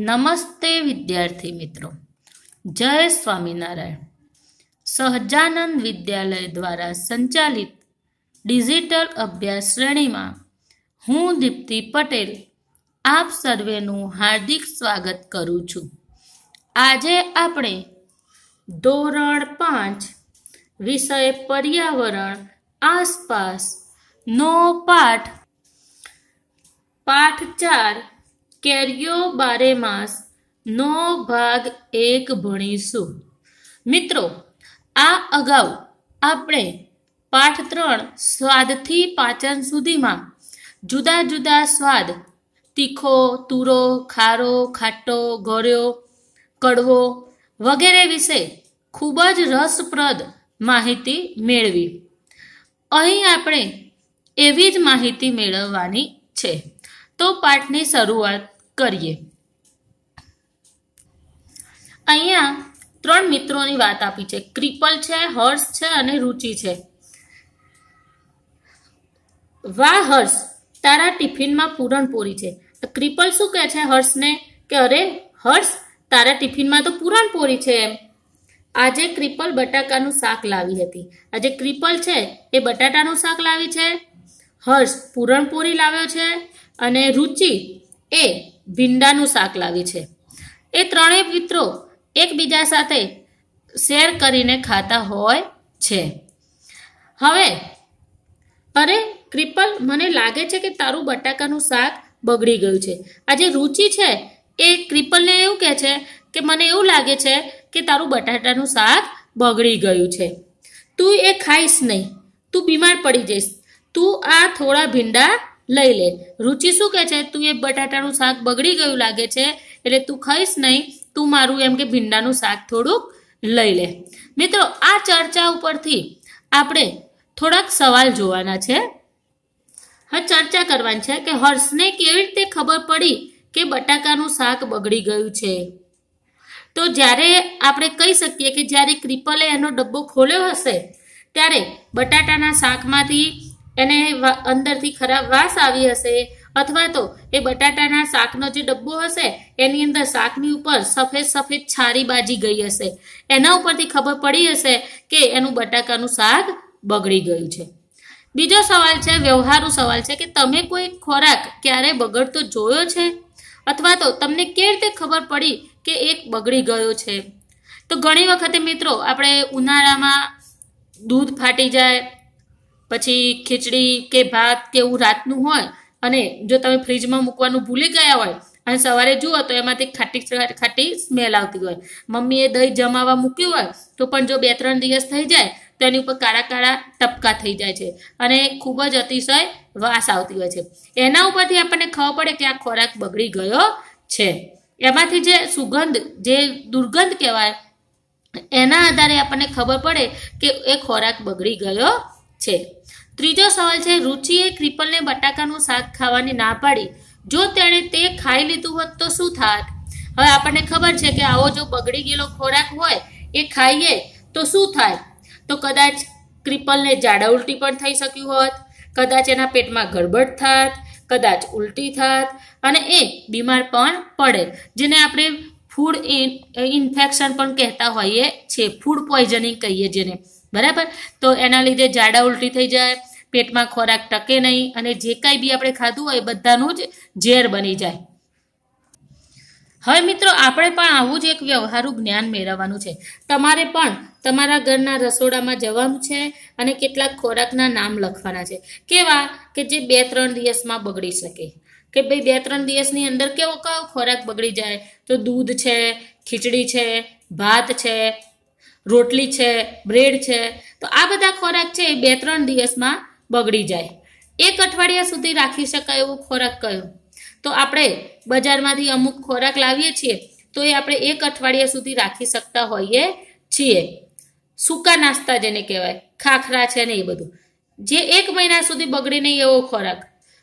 નમસ્તે વિદ્યાર્થી મિત્રો જય સ્વામિનારાયણ સહજાનંદ વિદ્યાલય દ્વારા સંચાલિત ડિજિટલ અભ્યાસ શ્રેણીમાં હું દીપ્તિ પટેલ આપ સર્વેનું હાર્દિક સ્વાગત કરું છું આજે આપણે ધોરણ પાંચ વિષય પર્યાવરણ આસપાસ નો પાઠ પાઠ ચાર કેરીઓ બારે માસ નો ભાગ એક ભણીશું મિત્રો આ અગાઉ આપણે પાઠ ત્રણ સ્વાદથી પાચન સુધીમાં જુદા જુદા સ્વાદ તીખો તુરો ખારો ખાટો ગળ્યો કડવો વગેરે વિશે ખૂબ જ રસપ્રદ માહિતી મેળવી અહીં આપણે એવી જ માહિતી મેળવવાની છે તો પાઠની શરૂઆત કરીએ અહીંયા ત્રણ મિત્રોની વાત આપી છે ક્રિપલ છે હર્ષ છે અને રુચિ છે વાહ હર્ષ તારા ટિફિનમાં પૂરણપોળી છે ક્રિપલ શું કહે છે હર્ષને કે અરે હર્ષ તારા ટિફિનમાં તો પૂરણપોળી છે એમ આજે ક્રિપલ બટાકાનું શાક લાવી હતી આજે ક્રિપલ છે એ બટાટાનું શાક લાવી છે હર્ષ પૂરણપોરી લાવ્યો છે અને રુચિ એ ભીંડાનું શાક લાવી છે એ ત્રણેય મિત્રો એકબીજા સાથે શેર કરીને ખાતા હોય છે હવે અરે ક્રિપલ મને લાગે છે કે તારું બટાકાનું શાક બગડી ગયું છે આ જે રુચિ છે એ ક્રિપલને એવું કહે છે કે મને એવું લાગે છે કે તારું બટાટાનું શાક બગડી ગયું છે તું એ ખાઈશ નહીં તું બીમાર પડી જઈશ તું આ થોડા ભીંડા લઈ લે રુચિ શું કહે છે તું એ બટાટાનું શાક બગડી ગયું લાગે છે એટલે તું ખાઈશ નહીં તું મારું એમ કે ભીંડાનું શાક થોડુંક લઈ લે મિત્રો આ ચર્ચા ઉપરથી આપણે થોડાક સવાલ જોવાના છે હા ચર્ચા કરવાની છે કે હર્ષને કેવી રીતે ખબર પડી કે બટાકાનું શાક બગડી ગયું છે તો જ્યારે આપણે કહી શકીએ કે જ્યારે ક્રિપલે એનો ડબ્બો ખોલ્યો હશે ત્યારે બટાટાના શાકમાંથી એને અંદરથી ખરાબ વાસ આવી હશે અથવા તો એ બટાટાના શાકનો જે ડબ્બો હશે એની અંદર શાકની ઉપર સફેદ સફેદ છારી બાજી ગઈ હશે એના ઉપરથી ખબર પડી હશે કે એનું બટાકાનું શાક બગડી ગયું છે બીજો સવાલ છે વ્યવહારુ સવાલ છે કે તમે કોઈ ખોરાક ક્યારે બગડતો જોયો છે અથવા તો તમને કેવી રીતે ખબર પડી કે એક બગડી ગયો છે તો ઘણી વખતે મિત્રો આપણે ઉનાળામાં દૂધ ફાટી જાય પછી ખીચડી કે ભાત કે એવું રાતનું હોય અને જો તમે ફ્રીજમાં મૂકવાનું ભૂલી ગયા હોય અને સવારે જુઓ તો એમાંથી ખાટી ખાટી સ્મેલ આવતી હોય મમ્મીએ દહીં જમાવા મૂક્યું હોય તો પણ જો બે ત્રણ દિવસ થઈ જાય તો એની ઉપર કાળા કાળા ટપકા થઈ જાય છે અને ખૂબ જ અતિશય વાસ આવતી હોય છે એના ઉપરથી આપણને ખબર પડે કે આ ખોરાક બગડી ગયો છે એમાંથી જે સુગંધ જે દુર્ગંધ કહેવાય એના આધારે આપણને ખબર પડે કે એ ખોરાક બગડી ગયો છે ત્રીજો સવાલ છે રુચિએ ક્રિપલને બટાકાનું શાક ખાવાની ના પાડી જો તેણે તે ખાઈ લીધું હોત તો શું થાત હવે આપણને ખબર છે કે આવો જો બગડી ગયેલો ખોરાક હોય એ ખાઈએ તો શું થાય તો કદાચ ક્રિપલને જાડા ઉલટી પણ થઈ શક્યું હોત કદાચ એના પેટમાં ગડબડ થાત કદાચ ઉલટી થાત અને એ બીમાર પણ પડે જેને આપણે ફૂડ ઇન્ફેક્શન પણ કહેતા હોઈએ છીએ ફૂડ પોઈઝનિંગ કહીએ જેને બરાબર તો એના લીધે ઝાડા ઉલટી થઈ જાય પેટમાં ખોરાક ટકે નહીં અને જે કાંઈ બી આપણે ખાધું હોય બધાનું જ ઝેર બની જાય હવે મિત્રો આપણે પણ આવું જ એક વ્યવહારું જ્ઞાન મેળવવાનું છે તમારે પણ તમારા ઘરના રસોડામાં જવાનું છે અને કેટલાક ખોરાકના નામ લખવાના છે કેવા કે જે બે ત્રણ દિવસમાં બગડી શકે કે ભાઈ બે ત્રણ દિવસની અંદર કેવો કયો ખોરાક બગડી જાય તો દૂધ છે ખીચડી છે ભાત છે રોટલી છે બ્રેડ છે તો આ બધા ખોરાક છે એ બે ત્રણ દિવસમાં બગડી જાય એક અઠવાડિયા સુધી રાખી શકાય એવો ખોરાક કયો તો આપણે બજારમાંથી અમુક ખોરાક લાવીએ છીએ તો એ આપણે એક અઠવાડિયા સુધી રાખી શકતા હોઈએ છીએ સૂકા નાસ્તા જેને કહેવાય ખાખરા છે ને એ બધું જે એક મહિના સુધી બગડી નહીં એવો ખોરાક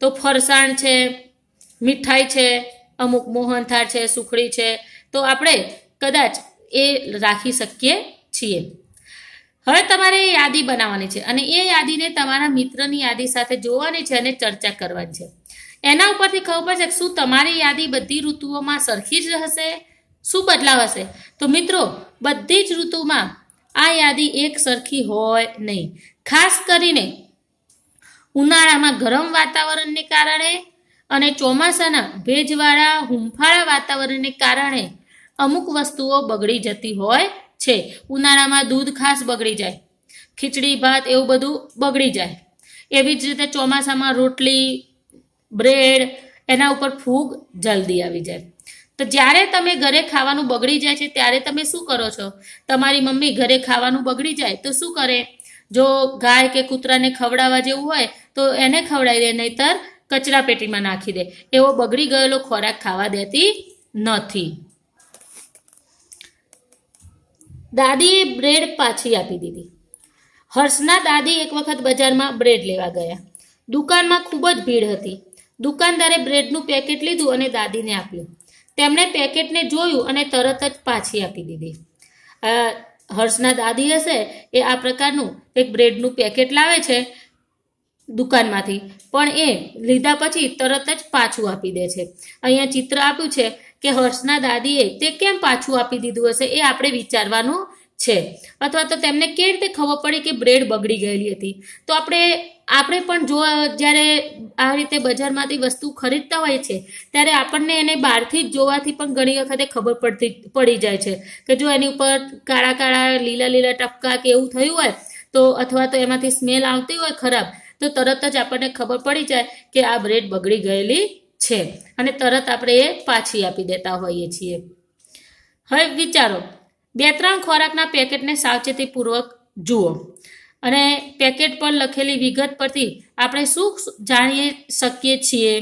તો ફરસાણ છે મીઠાઈ છે અમુક મોહનથાળ છે સુખડી છે તો આપણે કદાચ એ રાખી શકીએ છીએ હવે તમારે યાદી બનાવવાની છે અને એ યાદીને તમારા મિત્રની યાદી સાથે જોવાની છે અને ચર્ચા કરવાની છે એના ઉપરથી ખબર પડશે કે શું તમારી યાદી બધી ઋતુઓમાં સરખી જ હશે શું બદલાવ હશે તો મિત્રો બધી જ ઋતુમાં આ યાદી એક સરખી હોય નહીં ખાસ કરીને ઉનાળામાં ગરમ વાતાવરણને કારણે અને ચોમાસાના ભેજવાળા હુંફાળા વાતાવરણને કારણે અમુક વસ્તુઓ બગડી જતી હોય છે ઉનાળામાં દૂધ ખાસ બગડી જાય ખીચડી ભાત એવું બધું બગડી જાય એવી જ રીતે ચોમાસામાં રોટલી બ્રેડ એના ઉપર ફૂગ જલ્દી આવી જાય તો જ્યારે તમે ઘરે ખાવાનું બગડી જાય છે ત્યારે તમે શું કરો છો તમારી મમ્મી ઘરે ખાવાનું બગડી જાય તો શું કરે જો ગાય કે કૂતરાને ખવડાવવા જેવું હોય તો એને ખવડાવી દે નહીતર કચરા પેટીમાં નાખી દે એવો બગડી ગયેલો ખોરાક ખાવા દેતી નથી દાદીએ બ્રેડ પાછી આપી દીધી હર્ષના દાદી એક વખત બજારમાં બ્રેડ લેવા ગયા દુકાનમાં ખૂબ જ ભીડ હતી દુકાનદારે બ્રેડનું પેકેટ લીધું અને દાદીને આપ્યું તેમણે પેકેટને જોયું અને તરત જ પાછી આપી દીધી હર્ષના દાદી હશે એ આ પ્રકારનું એક બ્રેડનું પેકેટ લાવે છે દુકાનમાંથી પણ એ લીધા પછી તરત જ પાછું આપી દે છે અહીંયા ચિત્ર આપ્યું છે કે હર્ષના દાદીએ તે કેમ પાછું આપી દીધું હશે એ આપણે વિચારવાનું છે અથવા તો તેમને કેવી રીતે ખબર પડી કે બ્રેડ બગડી ગયેલી હતી તો આપણે આપણે પણ જો જ્યારે આ રીતે બજારમાંથી વસ્તુ ખરીદતા હોય છે ત્યારે આપણને એને બહારથી જ જોવાથી પણ ઘણી વખતે ખબર પડતી પડી જાય છે કે જો એની ઉપર કાળા કાળા લીલા લીલા ટપકા કે એવું થયું હોય તો અથવા તો એમાંથી સ્મેલ આવતી હોય ખરાબ તો તરત જ આપણને ખબર પડી જાય કે આ બ્રેડ બગડી ગયેલી છે અને તરત આપણે એ પાછી આપી દેતા હોઈએ છીએ હવે વિચારો બે ત્રણ ખોરાકના પેકેટને સાવચેતીપૂર્વક જુઓ અને પેકેટ પર લખેલી વિગત પરથી આપણે શું જાણી શકીએ છીએ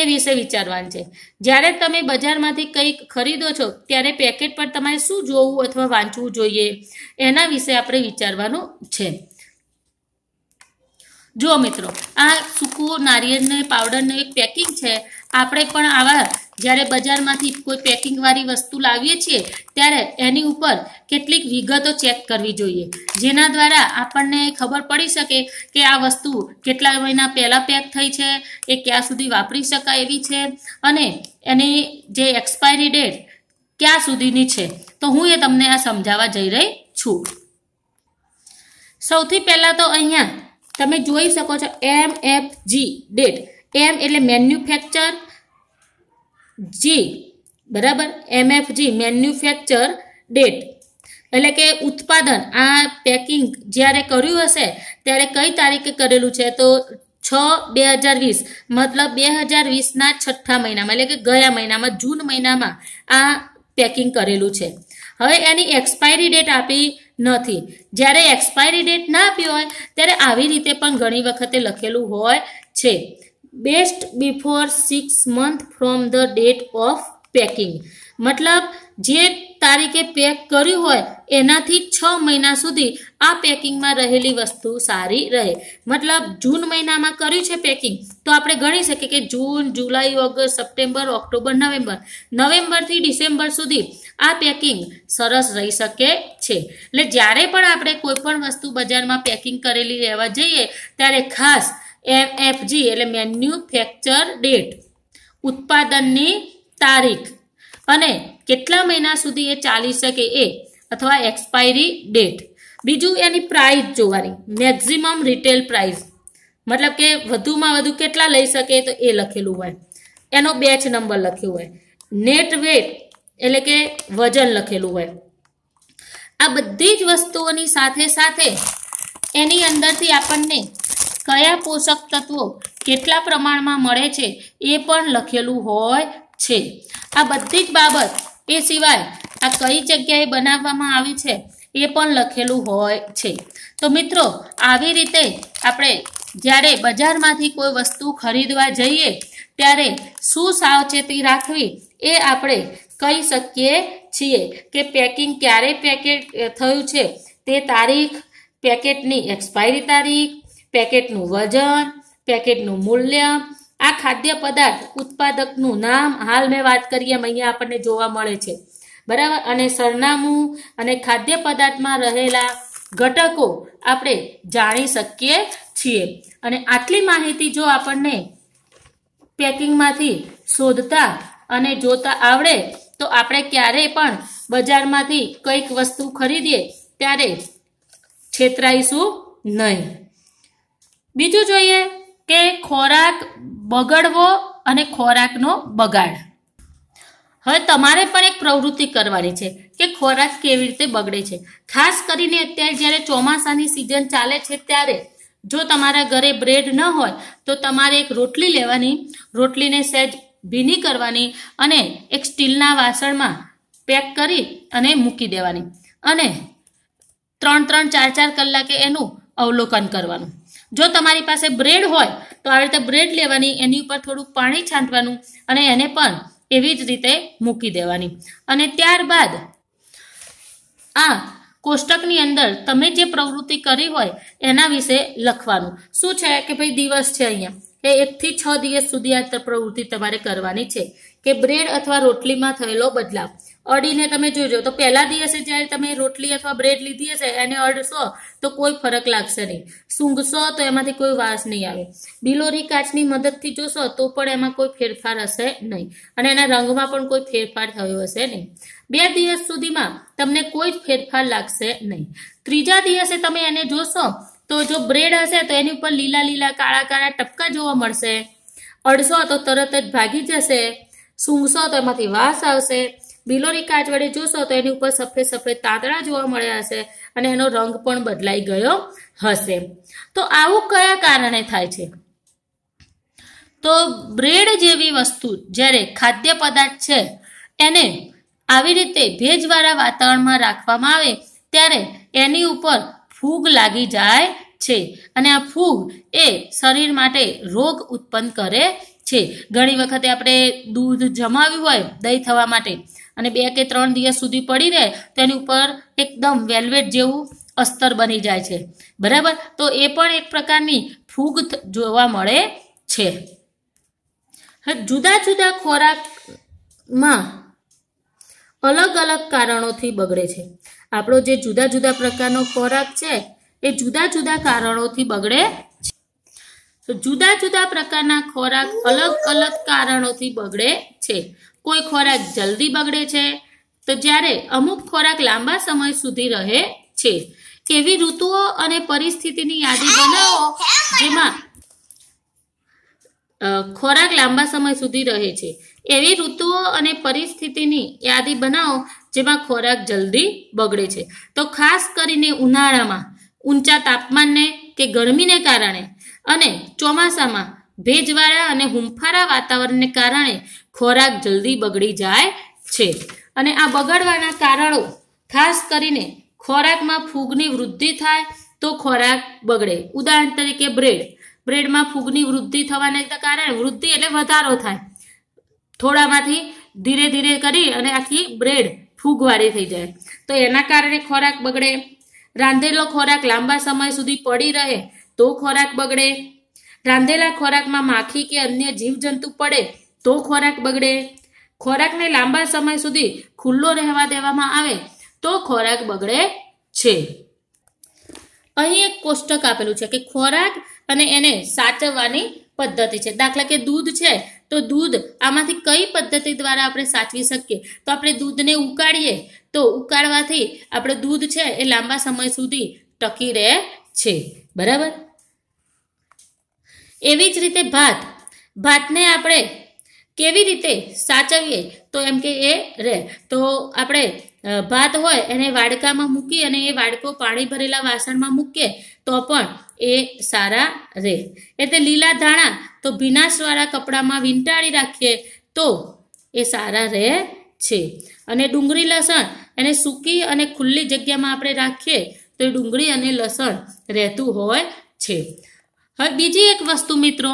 એ વિશે વિચારવાનું છે જ્યારે તમે બજારમાંથી કંઈક ખરીદો છો ત્યારે પેકેટ પર તમારે શું જોવું અથવા વાંચવું જોઈએ એના વિશે આપણે વિચારવાનું છે જુઓ મિત્રો આ સૂકું નારિયેળનું પાવડરનું એક પેકિંગ છે આપણે પણ આવા જ્યારે બજારમાંથી કોઈ પેકિંગવાળી વસ્તુ લાવીએ છીએ ત્યારે એની ઉપર કેટલીક વિગતો ચેક કરવી જોઈએ જેના દ્વારા આપણને ખબર પડી શકે કે આ વસ્તુ કેટલા મહિના પહેલાં પેક થઈ છે એ ક્યાં સુધી વાપરી શકાય એવી છે અને એની જે એક્સપાયરી ડેટ ક્યાં સુધીની છે તો હું એ તમને આ સમજાવવા જઈ રહી છું સૌથી પહેલાં તો અહીંયા તમે જોઈ શકો છો એમ એફ જી ડેટ એમ એટલે મેન્યુફેક્ચર જી બરાબર એમએફજી મેન્યુફેક્ચર ડેટ એટલે કે ઉત્પાદન આ પેકિંગ જ્યારે કર્યું હશે ત્યારે કઈ તારીખે કરેલું છે તો છ બે હજાર વીસ મતલબ બે હજાર વીસના છઠ્ઠા મહિનામાં એટલે કે ગયા મહિનામાં જૂન મહિનામાં આ પેકિંગ કરેલું છે હવે એની એક્સપાયરી ડેટ આપી નથી જ્યારે એક્સપાયરી ડેટ ના આપી હોય ત્યારે આવી રીતે પણ ઘણી વખતે લખેલું હોય છે best before six month from the date of packing મતલબ જે તારીખે પેક કર્યું હોય એનાથી છ મહિના સુધી આ પેકિંગમાં રહેલી વસ્તુ સારી રહે મતલબ જૂન મહિનામાં કર્યું છે પેકિંગ તો આપણે ગણી શકીએ કે June July August September October November નવેમ્બરથી ડિસેમ્બર સુધી આ પેકિંગ સરસ રહી શકે છે એટલે જ્યારે પણ આપણે કોઈ પણ વસ્તુ બજારમાં પેકિંગ કરેલી રહેવા જઈએ ત્યારે ખાસ એમ એફ જી એટલે મેન્યુફેક્ચર ડેટ ઉત્પાદનની તારીખ અને કેટલા મહિના સુધી એ ચાલી શકે એ અથવા એક્સપાયરી ડેટ બીજું એની પ્રાઇસ જોવાની મેક્ઝિમમ રિટેલ પ્રાઇસ મતલબ કે વધુમાં વધુ કેટલા લઈ શકે તો એ લખેલું હોય એનો બેચ નંબર લખ્યો હોય નેટ વેટ એટલે કે વજન લખેલું હોય આ બધી જ વસ્તુઓની સાથે સાથે એની અંદરથી આપણને કયા પોષક તત્વો કેટલા પ્રમાણમાં મળે છે એ પણ લખેલું હોય છે આ બધી જ બાબત એ સિવાય આ કઈ જગ્યાએ બનાવવામાં આવી છે એ પણ લખેલું હોય છે તો મિત્રો આવી રીતે આપણે જ્યારે બજારમાંથી કોઈ વસ્તુ ખરીદવા જઈએ ત્યારે શું સાવચેતી રાખવી એ આપણે કહી શકીએ છીએ કે પેકિંગ ક્યારે પેકેટ થયું છે તે તારીખ પેકેટની એક્સપાયરી તારીખ પેકેટનું વજન પેકેટનું મૂલ્ય આ ખાદ્ય પદાર્થ ઉત્પાદકનું નામ હાલ મેં વાત કરી એમ અહીંયા આપણને જોવા મળે છે બરાબર અને સરનામું અને ખાદ્ય પદાર્થમાં રહેલા ઘટકો આપણે જાણી શકીએ છીએ અને આટલી માહિતી જો આપણને પેકિંગમાંથી શોધતા અને જોતા આવડે તો આપણે ક્યારેય પણ બજારમાંથી કંઈક વસ્તુ ખરીદીએ ત્યારે છેતરાઈશું નહીં બીજું જોઈએ કે ખોરાક બગડવો અને ખોરાકનો બગાડ હવે તમારે પણ એક પ્રવૃત્તિ કરવાની છે કે ખોરાક કેવી રીતે બગડે છે ખાસ કરીને અત્યારે જ્યારે ચોમાસાની સિઝન ચાલે છે ત્યારે જો તમારા ઘરે બ્રેડ ન હોય તો તમારે એક રોટલી લેવાની રોટલીને સહેજ ભીની કરવાની અને એક સ્ટીલના વાસણમાં પેક કરી અને મૂકી દેવાની અને ત્રણ ત્રણ ચાર ચાર કલાકે એનું અવલોકન કરવાનું જો તમારી પાસે બ્રેડ હોય તો આવી રીતે બ્રેડ લેવાની એની ઉપર થોડું પાણી છાંટવાનું અને એને પણ એવી જ રીતે મૂકી દેવાની અને ત્યારબાદ આ કોષ્ટકની અંદર તમે જે પ્રવૃત્તિ કરી હોય એના વિશે લખવાનું શું છે કે ભાઈ દિવસ છે અહીંયા એ એકથી છ દિવસ સુધી આ પ્રવૃત્તિ તમારે કરવાની છે કે બ્રેડ અથવા રોટલીમાં થયેલો બદલાવ અડીને તમે જોજો તો પહેલા દિવસે જ્યારે તમે રોટલી અથવા બ્રેડ લીધી હશે એને અડશો તો કોઈ ફરક લાગશે નહીં સૂંઘશો તો એમાંથી કોઈ વાસ નહીં આવે બિલોરી કાચની મદદથી જોશો તો પણ એમાં કોઈ ફેરફાર હશે નહીં અને એના રંગમાં પણ કોઈ ફેરફાર થયો હશે નહીં બે દિવસ સુધીમાં તમને કોઈ જ ફેરફાર લાગશે નહીં ત્રીજા દિવસે તમે એને જોશો તો જો બ્રેડ હશે તો એની ઉપર લીલા લીલા કાળા કાળા ટપકા જોવા મળશે અડસો તો તરત જ ભાગી જશે સૂંઘશો તો એમાંથી વાસ આવશે બિલોરી કાચ વડે જોશો તો એની ઉપર સફેદ સફેદ તાંતળા જોવા મળ્યા હશે અને એનો રંગ પણ બદલાઈ ગયો હશે તો આવું કયા કારણે થાય છે તો બ્રેડ જેવી વસ્તુ જ્યારે ખાદ્ય પદાર્થ છે એને આવી રીતે ભેજવાળા વાતાવરણમાં રાખવામાં આવે ત્યારે એની ઉપર ફૂગ લાગી જાય છે અને આ ફૂગ એ શરીર માટે રોગ ઉત્પન્ન કરે છે ઘણી વખતે આપણે દૂધ જમાવ્યું હોય દહીં થવા માટે અને બે કે ત્રણ દિવસ સુધી પડી રહે તેની ઉપર એકદમ વેલ્વેટ જેવું અસ્તર બની જાય છે બરાબર તો એ પણ એક પ્રકારની ફૂગ જોવા મળે છે જુદા જુદા ખોરાકમાં અલગ અલગ કારણોથી બગડે છે આપણો જે જુદા જુદા પ્રકારનો ખોરાક છે એ જુદા જુદા કારણોથી બગડે છે જુદા જુદા પ્રકારના ખોરાક અલગ અલગ કારણોથી બગડે છે કોઈ ખોરાક જલ્દી બગડે છે તો જ્યારે અમુક ખોરાક લાંબા સમય સુધી રહે છે એવી ઋતુઓ અને પરિસ્થિતિની યાદી બનાવો જેમાં ખોરાક લાંબા સમય સુધી રહે છે એવી ઋતુઓ અને પરિસ્થિતિની યાદી બનાવો જેમાં ખોરાક જલ્દી બગડે છે તો ખાસ કરીને ઉનાળામાં ઊંચા તાપમાનને કે ગરમીને કારણે અને ચોમાસામાં ભેજવાળા અને હુંફારા વાતાવરણને કારણે ખોરાક જલ્દી બગડી જાય છે અને આ બગડવાના કારણો ખાસ કરીને ખોરાકમાં ફૂગની વૃદ્ધિ થાય તો ખોરાક બગડે ઉદાહરણ તરીકે બ્રેડ બ્રેડમાં ફૂગની વૃદ્ધિ થવાને કારણે વૃદ્ધિ એટલે વધારો થાય થોડામાંથી ધીરે ધીરે કરી અને આખી બ્રેડ ફૂગવાળી થઈ જાય તો એના કારણે ખોરાક બગડે રાંધેલો ખોરાક લાંબા સમય સુધી પડી રહે તો ખોરાક બગડે રાંધેલા ખોરાકમાં માખી કે અન્ય જીવજંતુ પડે તો ખોરાક બગડે ખોરાકને લાંબા સમય સુધી ખુલ્લો રહેવા દેવામાં આવે તો ખોરાક બગડે છે અહીં એક કોષ્ટક આપેલું છે કે ખોરાક અને એને સાચવવાની પદ્ધતિ છે દાખલા કે દૂધ છે તો દૂધ આમાંથી કઈ પદ્ધતિ દ્વારા આપણે સાચવી શકીએ તો આપણે દૂધને ઉકાળીએ તો ઉકાળવાથી આપણે દૂધ છે એ લાંબા સમય સુધી ટકી રહે છે બરાબર એવી જ રીતે ભાત ભાતને આપણે કેવી રીતે સાચવીએ તો એમ કે એ રહે તો આપણે ભાત હોય એને વાડકામાં મૂકી અને એ વાડકો પાણી ભરેલા વાસણમાં મૂકીએ તો પણ એ સારા રહે એટલે લીલા ધાણા તો ભીનાશવાળા કપડામાં વીંટાળી રાખીએ તો એ સારા રહે છે અને ડુંગળી લસણ એને સૂકી અને ખુલ્લી જગ્યામાં આપણે રાખીએ તો એ ડુંગળી અને લસણ રહેતું હોય છે હવે બીજી એક વસ્તુ મિત્રો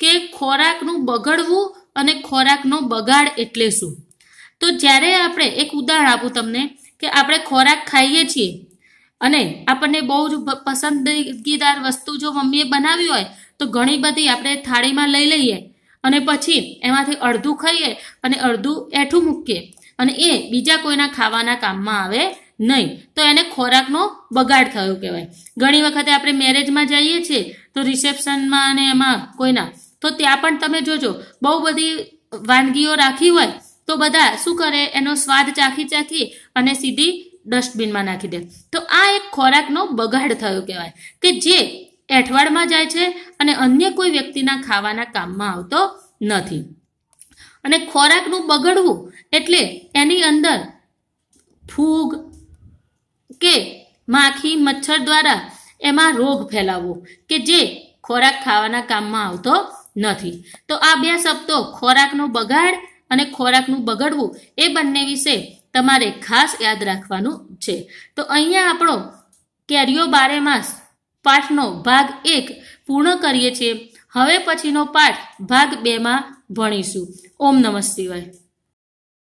કે ખોરાકનું બગડવું અને ખોરાકનો બગાડ એટલે શું તો જ્યારે આપણે એક ઉદાહરણ આપું તમને કે આપણે ખોરાક ખાઈએ છીએ અને આપણને બહુ જ પસંદગીદાર વસ્તુ જો મમ્મીએ બનાવી હોય તો ઘણી બધી આપણે થાળીમાં લઈ લઈએ અને પછી એમાંથી અડધું ખાઈએ અને અડધું એઠું મૂકીએ અને એ બીજા કોઈના ખાવાના કામમાં આવે નહીં તો એને ખોરાકનો બગાડ થયો કહેવાય ઘણી વખતે આપણે મેરેજમાં જઈએ છીએ તો રિસેપ્શનમાં અને એમાં કોઈના તો ત્યાં પણ તમે જોજો બહુ બધી વાનગીઓ રાખી હોય તો બધા શું કરે એનો સ્વાદ ચાખી ચાખી અને સીધી ડસ્ટબિનમાં નાખી દે તો આ એક ખોરાકનો બગાડ થયો કહેવાય કે જે એઠવાડમાં જાય છે અને અન્ય કોઈ વ્યક્તિના ખાવાના કામમાં આવતો નથી અને ખોરાકનું બગડવું એટલે એની અંદર ફૂગ કે માખી મચ્છર દ્વારા એમાં રોગ ફેલાવવો કે જે ખોરાક ખાવાના કામમાં આવતો નથી તો આ બે શબ્દો ખોરાકનો બગાડ અને ખોરાકનું બગડવું એ બંને વિશે તમારે ખાસ યાદ રાખવાનું છે તો અહીંયા આપણો કેરીઓ બારે માસ પાઠનો ભાગ એક પૂર્ણ કરીએ છીએ હવે પછીનો પાઠ ભાગ બેમાં ભણીશું ઓમ નમઃ શિવાય